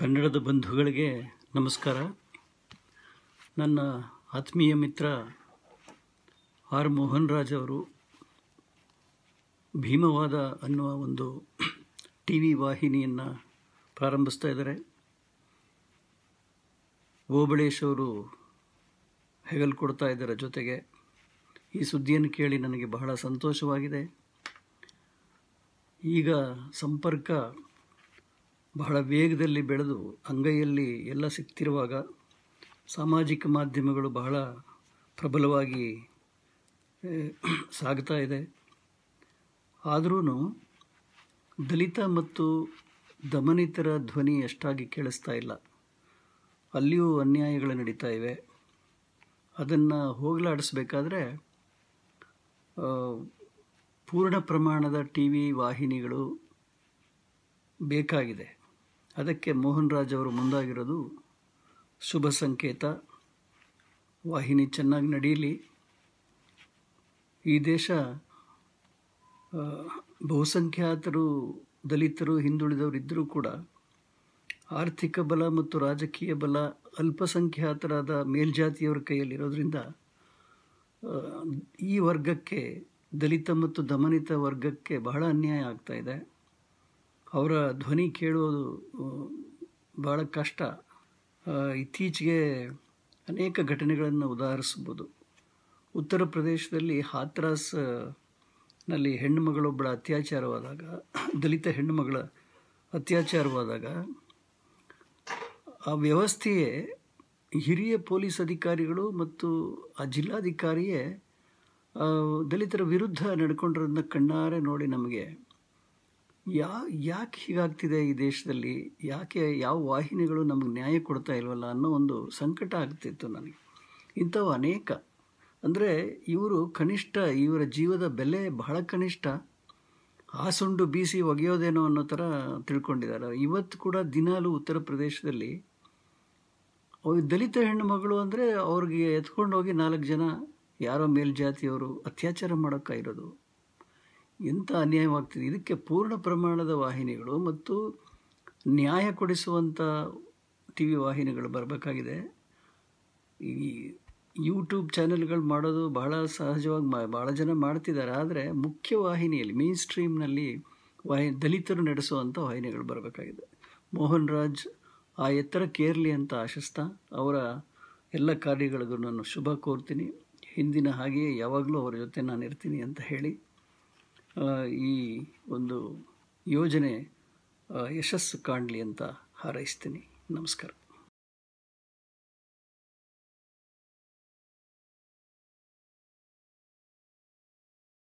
ಕನ್ನಡದ ಬಂಧುಗಳಿಗೆ ನಮಸ್ಕಾರ ನನ್ನ ಆತ್ಮೀಯ ಮಿತ್ರ ಆರ್ ಮೋಹನ್ ರಾಜ್ ಅವರು ಭೀಮವಾದ ಅನ್ನುವ ಒಂದು ಟಿ ವಿ ವಾಹಿನಿಯನ್ನು ಪ್ರಾರಂಭಿಸ್ತಾ ಇದ್ದಾರೆ ಓಬಳೇಶ್ ಅವರು ಹೆಗಲ್ ಕೊಡ್ತಾ ಇದ್ದಾರೆ ಜೊತೆಗೆ ಈ ಸುದ್ದಿಯನ್ನು ಕೇಳಿ ನನಗೆ ಬಹಳ ಸಂತೋಷವಾಗಿದೆ ಈಗ ಸಂಪರ್ಕ ಬಹಳ ವೇಗದಲ್ಲಿ ಬೆಳೆದು ಅಂಗೈಯಲ್ಲಿ ಎಲ್ಲ ಸಿಕ್ತಿರುವಾಗ ಸಾಮಾಜಿಕ ಮಾಧ್ಯಮಗಳು ಬಹಳ ಪ್ರಬಲವಾಗಿ ಸಾಗ್ತಾ ಇದೆ ಆದರೂ ದಲಿತ ಮತ್ತು ದಮನಿತರ ಧ್ವನಿ ಅಷ್ಟಾಗಿ ಕೇಳಿಸ್ತಾ ಇಲ್ಲ ಅಲ್ಲಿಯೂ ಅನ್ಯಾಯಗಳು ನಡೀತಾ ಇವೆ ಅದನ್ನು ಹೋಗಲಾಡಿಸ್ಬೇಕಾದ್ರೆ ಪೂರ್ಣ ಪ್ರಮಾಣದ ಟಿ ವಿ ವಾಹಿನಿಗಳು ಬೇಕಾಗಿದೆ ಅದಕ್ಕೆ ಮೋಹನ್ ರಾಜ್ ಅವರು ಮುಂದಾಗಿರೋದು ಶುಭ ಸಂಕೇತ ವಾಹಿನಿ ಚೆನ್ನಾಗಿ ನಡೀಲಿ ಈ ದೇಶ ಬಹುಸಂಖ್ಯಾತರು ದಲಿತರು ಹಿಂದುಳಿದವರು ಇದ್ದರೂ ಕೂಡ ಆರ್ಥಿಕ ಬಲ ಮತ್ತು ರಾಜಕೀಯ ಬಲ ಅಲ್ಪಸಂಖ್ಯಾತರಾದ ಮೇಲ್ಜಾತಿಯವರ ಕೈಯಲ್ಲಿರೋದ್ರಿಂದ ಈ ವರ್ಗಕ್ಕೆ ದಲಿತ ಮತ್ತು ದಮನಿತ ವರ್ಗಕ್ಕೆ ಬಹಳ ಅನ್ಯಾಯ ಆಗ್ತಾಯಿದೆ ಅವರ ಧ್ವನಿ ಕೇಳೋದು ಭಾಳ ಕಷ್ಟ ಇತ್ತೀಚೆಗೆ ಅನೇಕ ಘಟನೆಗಳನ್ನು ಉದಾಹರಿಸ್ಬೋದು ಉತ್ತರ ಪ್ರದೇಶದಲ್ಲಿ ಹಾತ್ರಾಸ್ನಲ್ಲಿ ಹೆಣ್ಣುಮಗಳೊಬ್ಬಳ ಅತ್ಯಾಚಾರವಾದಾಗ ದಲಿತ ಹೆಣ್ಣುಮಗಳ ಅತ್ಯಾಚಾರವಾದಾಗ ಆ ವ್ಯವಸ್ಥೆಯೇ ಹಿರಿಯ ಪೊಲೀಸ್ ಅಧಿಕಾರಿಗಳು ಮತ್ತು ಆ ಜಿಲ್ಲಾಧಿಕಾರಿಯೇ ದಲಿತರ ವಿರುದ್ಧ ನಡ್ಕೊಂಡಿರೋದನ್ನ ಕಣ್ಣಾರೆ ನೋಡಿ ನಮಗೆ ಯಾ ಯಾಕೆ ಹೀಗಾಗ್ತಿದೆ ಈ ದೇಶದಲ್ಲಿ ಯಾಕೆ ಯಾವ ವಾಹಿನಿಗಳು ನಮಗೆ ನ್ಯಾಯ ಕೊಡ್ತಾ ಇಲ್ವಲ್ಲ ಅನ್ನೋ ಒಂದು ಸಂಕಟ ಆಗ್ತಿತ್ತು ನನಗೆ ಇಂಥವು ಅನೇಕ ಅಂದರೆ ಇವರು ಕನಿಷ್ಠ ಇವರ ಜೀವದ ಬೆಲೆ ಬಹಳ ಕನಿಷ್ಠ ಆ ಸುಂಡು ಬೀಸಿ ಒಗೆಯೋದೇನೋ ಅನ್ನೋ ಥರ ತಿಳ್ಕೊಂಡಿದ್ದಾರೆ ಇವತ್ತು ಕೂಡ ದಿನಾಲು ಉತ್ತರ ಪ್ರದೇಶದಲ್ಲಿ ಅವ ದಲಿತ ಹೆಣ್ಣು ಮಗಳು ಅಂದರೆ ಅವ್ರಿಗೆ ಎತ್ಕೊಂಡೋಗಿ ಹೋಗಿ ನಾಲ್ಕು ಜನ ಯಾರೋ ಮೇಲ್ಜಾತಿಯವರು ಅತ್ಯಾಚಾರ ಮಾಡೋಕ್ಕಾಗಿರೋದು ಎಂಥ ಅನ್ಯಾಯವಾಗ್ತಿದೆ ಇದಕ್ಕೆ ಪೂರ್ಣ ಪ್ರಮಾಣದ ವಾಹಿನಿಗಳು ಮತ್ತು ನ್ಯಾಯ ಕೊಡಿಸುವಂಥ ಟಿ ವಿ ವಾಹಿನಿಗಳು ಬರಬೇಕಾಗಿದೆ ಈ ಯೂಟ್ಯೂಬ್ ಚಾನೆಲ್ಗಳು ಮಾಡೋದು ಬಹಳ ಸಹಜವಾಗಿ ಮಾ ಭಾಳ ಜನ ಮಾಡ್ತಿದ್ದಾರೆ ಆದರೆ ಮುಖ್ಯ ವಾಹಿನಿಯಲ್ಲಿ ಮೇನ್ ಸ್ಟ್ರೀಮ್ನಲ್ಲಿ ವಾಹಿ ದಲಿತರು ನಡೆಸುವಂಥ ವಾಹಿನಿಗಳು ಬರಬೇಕಾಗಿದೆ ಮೋಹನ್ ರಾಜ್ ಆ ಕೇರ್ಲಿ ಅಂತ ಆಶಿಸ್ತಾ ಅವರ ಎಲ್ಲ ಕಾರ್ಯಗಳಿಗೂ ನಾನು ಶುಭ ಕೋರ್ತೀನಿ ಹಿಂದಿನ ಹಾಗೆಯೇ ಯಾವಾಗಲೂ ಅವರ ಜೊತೆ ನಾನು ಇರ್ತೀನಿ ಅಂತ ಹೇಳಿ ಈ ಒಂದು ಯೋಜನೆ ಯಶಸ್ಸು ಕಾಣಲಿ ಅಂತ ಹಾರೈಸ್ತೀನಿ ನಮಸ್ಕಾರ